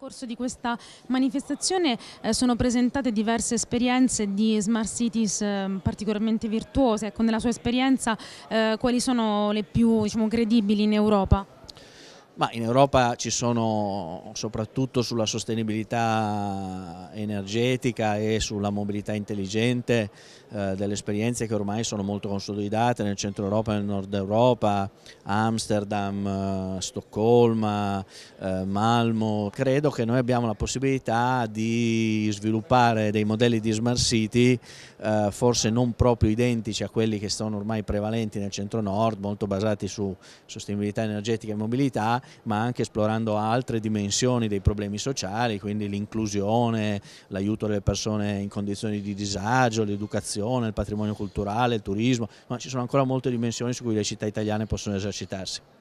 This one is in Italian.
corso di questa manifestazione eh, sono presentate diverse esperienze di smart cities eh, particolarmente virtuose, ecco, nella sua esperienza eh, quali sono le più diciamo, credibili in Europa? Ma in Europa ci sono soprattutto sulla sostenibilità energetica e sulla mobilità intelligente eh, delle esperienze che ormai sono molto consolidate nel centro Europa e nel nord Europa, Amsterdam, eh, Stoccolma, eh, Malmo. Credo che noi abbiamo la possibilità di sviluppare dei modelli di smart city eh, forse non proprio identici a quelli che sono ormai prevalenti nel centro nord, molto basati su sostenibilità energetica e mobilità, ma anche esplorando altre dimensioni dei problemi sociali, quindi l'inclusione, l'aiuto alle persone in condizioni di disagio, l'educazione, il patrimonio culturale, il turismo, ma ci sono ancora molte dimensioni su cui le città italiane possono esercitarsi.